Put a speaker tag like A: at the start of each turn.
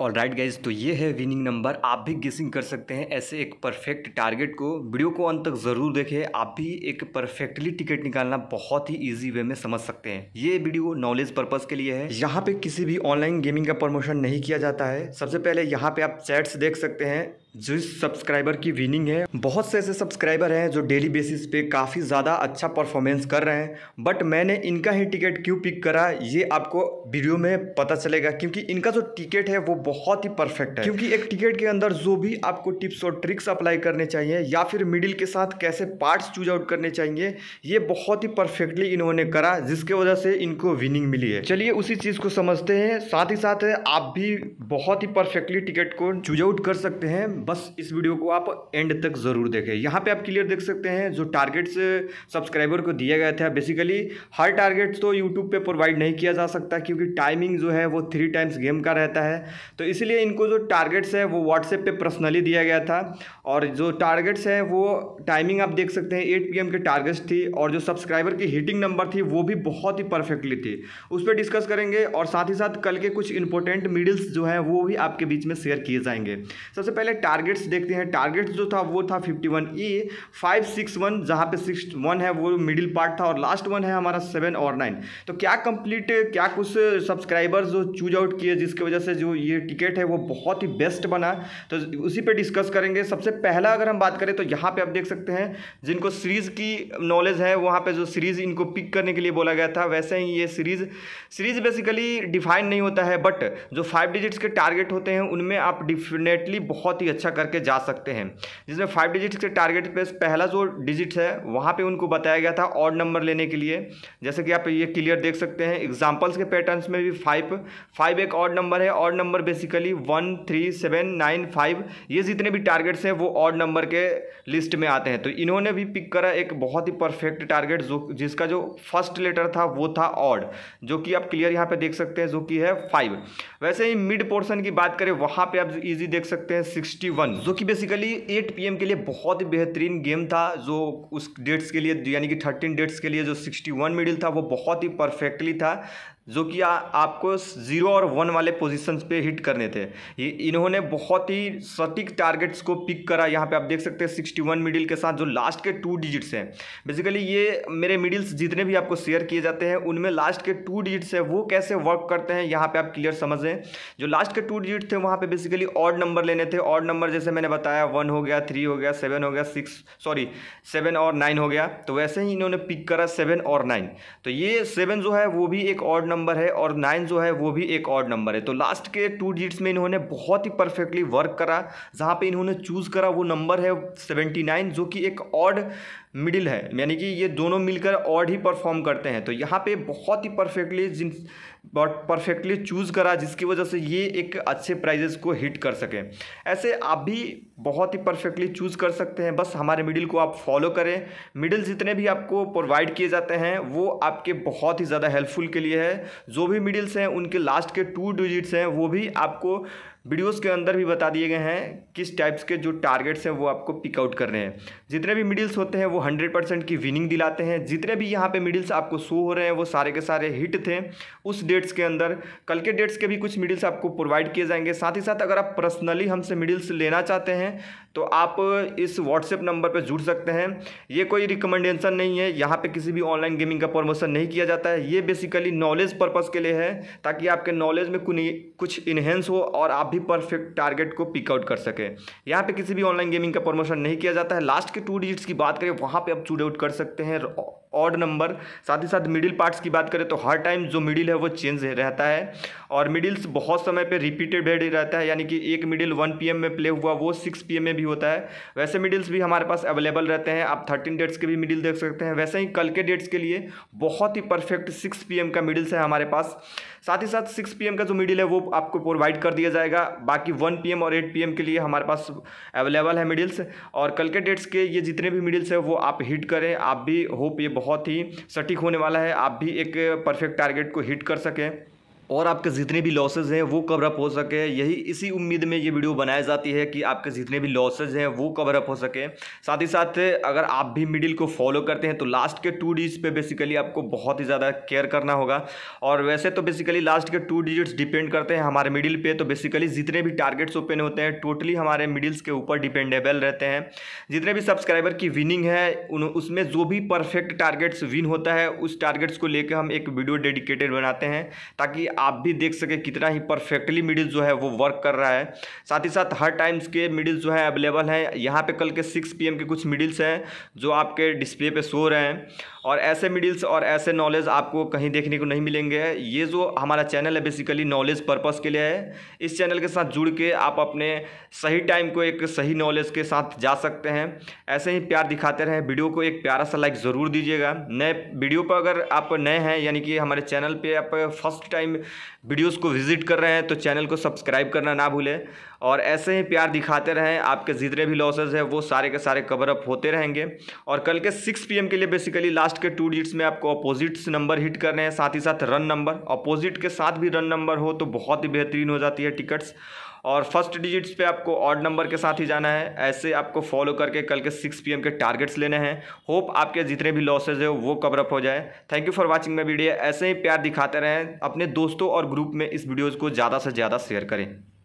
A: all right guys तो ये है विनिंग नंबर आप भी गेसिंग कर सकते हैं ऐसे एक परफेक्ट टारगेट को वीडियो को अंत तक ज़रूर देखें आप भी एक परफेक्टली टिकट निकालना बहुत ही ईजी वे में समझ सकते हैं ये वीडियो नॉलेज पर्पज़ के लिए है यहाँ पे किसी भी ऑनलाइन गेमिंग का प्रमोशन नहीं किया जाता है सबसे पहले यहाँ पे आप चैट्स देख सकते हैं जिस सब्सक्राइबर की विनिंग है बहुत से ऐसे सब्सक्राइबर हैं जो डेली बेसिस पे काफ़ी ज़्यादा अच्छा परफॉर्मेंस कर रहे हैं बट मैंने इनका ही टिकट क्यों पिक करा ये आपको वीडियो में पता चलेगा क्योंकि इनका जो टिकट है वो बहुत ही परफेक्ट है क्योंकि एक टिकट के अंदर जो भी आपको टिप्स और ट्रिक्स अप्लाई करने चाहिए या फिर मिडिल के साथ कैसे पार्ट्स चूज आउट करने चाहिए ये बहुत ही परफेक्टली इन्होंने करा जिसके वजह से इनको विनिंग मिली है चलिए उसी चीज़ को समझते हैं साथ ही साथ आप भी बहुत ही परफेक्टली टिकट को चूज आउट कर सकते हैं बस इस वीडियो को आप एंड तक ज़रूर देखें यहाँ पे आप क्लियर देख सकते हैं जो टारगेट्स सब्सक्राइबर को दिया गया था बेसिकली हर टारगेट्स तो यूट्यूब पे प्रोवाइड नहीं किया जा सकता क्योंकि टाइमिंग जो है वो थ्री टाइम्स गेम का रहता है तो इसलिए इनको जो टारगेट्स है वो व्हाट्सएप पर पर्सनली दिया गया था और जो टारगेट्स है वो टाइमिंग आप देख सकते हैं एट पी के टारगेट्स थी और जो सब्सक्राइबर की हिटिंग नंबर थी वो भी बहुत ही परफेक्टली थी उस पर डिस्कस करेंगे और साथ ही साथ कल के कुछ इंपॉर्टेंट मीडल्स जो हैं वो भी आपके बीच में शेयर किए जाएंगे सबसे पहले टारगेट्स देखते हैं टारगेट्स जो था वो था fifty one A five six one जहाँ पे सिक्स वन है वो मिडिल पार्ट था और लास्ट वन है हमारा सेवन और नाइन तो क्या कंप्लीट क्या कुछ सब्सक्राइबर्स जो चूज आउट किए जिसकी वजह से जो ये टिकट है वो बहुत ही बेस्ट बना तो उसी पर डिस्कस करेंगे सबसे पहला अगर हम बात करें तो यहाँ पर आप देख सकते हैं जिनको सीरीज़ की नॉलेज है वहाँ पर जो सीरीज़ इनको पिक करने के लिए बोला गया था वैसे ही ये सीरीज़ सीरीज़ बेसिकली डिफाइन नहीं होता है बट जो फाइव डिजिट्स के टारगेट होते हैं उनमें आप डिफिनेटली बहुत ही परीक्षा करके जा सकते हैं जिसमें फाइव डिजिट के टारगेट पे पहला जो डिजिट है वहाँ पे उनको बताया गया था ऑड नंबर लेने के लिए जैसे कि आप ये क्लियर देख सकते हैं एग्जाम्पल्स के पैटर्न्स में भी फाइव फाइव एक ऑड नंबर है odd number basically one three seven nine five ये जितने भी टारगेट्स हैं वो ऑड नंबर के लिस्ट में आते हैं तो इन्होंने भी पिक करा एक बहुत ही परफेक्ट टारगेट जो जिसका जो फर्स्ट लेटर था वो था ऑड जो कि आप क्लियर यहाँ पे देख सकते हैं जो कि है फाइव वैसे ही मिड पोर्सन की बात करें वहाँ पे आप इजी देख सकते हैं सिक्सटी वन जो कि बेसिकली 8 पीएम के लिए बहुत ही बेहतरीन गेम था जो उस डेट्स के लिए यानी कि थर्टीन डेट्स के लिए जो 61 मिडिल था वो बहुत ही परफेक्टली था जो कि आपको ज़ीरो और वन वाले पोजीशंस पे हिट करने थे ये इन्होंने बहुत ही सटीक टारगेट्स को पिक करा यहाँ पे आप देख सकते हैं सिक्सटी वन मिडिल के साथ जो लास्ट के टू डिजिट्स हैं बेसिकली ये मेरे मिडिल्स जितने भी आपको शेयर किए जाते हैं उनमें लास्ट के टू डिजिट्स हैं वो कैसे वर्क करते हैं यहाँ पर आप क्लियर समझें जो लास्ट के टू डिजिट थे वहाँ पर बेसिकली ऑड नंबर लेने थे ऑड नंबर जैसे मैंने बताया वन हो गया थ्री हो गया सेवन हो गया सिक्स सॉरी सेवन और नाइन हो गया तो वैसे ही इन्होंने पिक करा सेवन और नाइन तो ये सेवन जो है वो भी एक ऑड नंबर है और नाइन जो है वो भी एक ऑड नंबर है तो लास्ट के टू डिजिट्स में इन्होंने बहुत ही परफेक्टली वर्क करा जहाँ पे इन्होंने चूज़ करा वो नंबर है सेवेंटी नाइन जो कि एक ऑड मिडिल है यानी कि ये दोनों मिलकर ऑड ही परफॉर्म करते हैं तो यहाँ पे बहुत ही परफेक्टली जिन बट परफेक्टली चूज़ करा जिसकी वजह से ये एक अच्छे प्राइजेस को हिट कर सकें ऐसे आप भी बहुत ही परफेक्टली चूज़ कर सकते हैं बस हमारे मिडिल को आप फॉलो करें मिडिल जितने भी आपको प्रोवाइड किए जाते हैं वो आपके बहुत ही ज़्यादा हेल्पफुल के लिए है जो भी मिडिल्स हैं उनके लास्ट के टू डिजिट्स हैं वो भी आपको वीडियोस के अंदर भी बता दिए गए हैं किस टाइप्स के जो टारगेट्स हैं वो आपको पिकआउट कर रहे हैं जितने भी मिडिल्स होते हैं वो हंड्रेड परसेंट की विनिंग दिलाते हैं जितने भी यहाँ पे मिडिल्स आपको शो हो रहे हैं वो सारे के सारे हिट थे उस डेट्स के अंदर कल के डेट्स के भी कुछ मिडिल्स आपको प्रोवाइड किए जाएंगे साथ ही साथ अगर आप पर्सनली हमसे मिडिल्स लेना चाहते हैं तो आप इस व्हाट्सएप नंबर पर जुड़ सकते हैं ये कोई रिकमेंडेशन नहीं है यहाँ पे किसी भी ऑनलाइन गेमिंग का प्रमोशन नहीं किया जाता है ये बेसिकली नॉलेज पर्पज़ के लिए है ताकि आपके नॉलेज में कुछ इन्हेंस हो और आप भी परफेक्ट टारगेट को पिकआउट कर सकें यहाँ पे किसी भी ऑनलाइन गेमिंग का प्रमोशन नहीं किया जाता है लास्ट के टू डिजिट्स की बात करें वहाँ पे आप चूड आउट कर सकते हैं ऑड नंबर साथ ही साथ मिडिल पार्ट्स की बात करें तो हर टाइम जो मिडिल है वो चेंज रहता है और मिडिल्स बहुत समय पे रिपीटेड हेड रहता है यानी कि एक मिडिल वन पी में प्ले हुआ वो सिक्स पी में भी होता है वैसे मिडिल्स भी हमारे पास अवेलेबल रहते हैं आप थर्टीन डेट्स के भी मिडिल देख सकते हैं वैसे ही कल के डेट्स के लिए बहुत ही परफेक्ट सिक्स पी का मिडिल्स है हमारे पास साथ ही साथ सिक्स पी का जो मिडिल है वो आपको प्रोवाइड कर दिया जाएगा बाकी वन पी और एट पी के लिए हमारे पास अवेलेबल है मिडिल्स और कल के डेट्स के ये जितने भी मिडिल्स हैं वो आप हिट करें आप भी होप ये बहुत ही सटीक होने वाला है आप भी एक परफेक्ट टारगेट को हिट कर सकें और आपके जितने भी लॉसेज हैं वो कवर अप हो सके यही इसी उम्मीद में ये वीडियो बनाई जाती है कि आपके जितने भी लॉसेज हैं वो कवर अप हो सके साथ ही साथ अगर आप भी मिडिल को फॉलो करते हैं तो लास्ट के टू डिजिट्स पे बेसिकली आपको बहुत ही ज़्यादा केयर करना होगा और वैसे तो बेसिकली लास्ट के टू डिजिट्स डिपेंड करते हैं हमारे मिडिल पे तो बेसिकली जितने भी टारगेट्स ओपन होते हैं टोटली हमारे मिडिल्स के ऊपर डिपेंडेबल रहते हैं जितने भी सब्सक्राइबर की विनिंग है उन उसमें जो भी परफेक्ट टारगेट्स विन होता है उस टारगेट्स को लेकर हम एक वीडियो डेडिकेटेड बनाते हैं ताकि आप भी देख सकें कितना ही परफेक्टली मिडिल जो है वो वर्क कर रहा है साथ ही साथ हर टाइम्स के मिडिल जो है अवेलेबल हैं यहाँ पे कल के 6 पीएम के कुछ मिडिल्स हैं जो आपके डिस्प्ले पे शो रहे हैं और ऐसे मिडिल्स और ऐसे नॉलेज आपको कहीं देखने को नहीं मिलेंगे ये जो हमारा चैनल है बेसिकली नॉलेज पर्पज़ के लिए है इस चैनल के साथ जुड़ के आप अपने सही टाइम को एक सही नॉलेज के साथ जा सकते हैं ऐसे ही प्यार दिखाते रहें वीडियो को एक प्यारा सा लाइक ज़रूर दीजिएगा नए वीडियो पर अगर आप नए हैं यानी कि हमारे चैनल पर आप फर्स्ट टाइम वीडियोस को विजिट कर रहे हैं तो चैनल को सब्सक्राइब करना ना भूलें और ऐसे ही प्यार दिखाते रहें आपके जितने भी लॉसेज हैं वो सारे के सारे कवर अप होते रहेंगे और कल के सिक्स पी के लिए बेसिकली लास्ट के टू डिट्स में आपको अपोजिट्स नंबर हिट कर रहे हैं साथ ही साथ रन नंबर अपोजिट के साथ भी रन नंबर हो तो बहुत ही बेहतरीन हो जाती है टिकट्स और फर्स्ट डिजिट्स पे आपको ऑड नंबर के साथ ही जाना है ऐसे आपको फॉलो करके कल के सिक्स पी के टारगेट्स लेने हैं होप आपके जितने भी लॉसेज है वो कवरअप हो जाए thank you for watching my video ऐसे ही प्यार दिखाते रहें अपने दोस्तों और ग्रुप में इस वीडियोज़ को ज़्यादा से ज़्यादा शेयर करें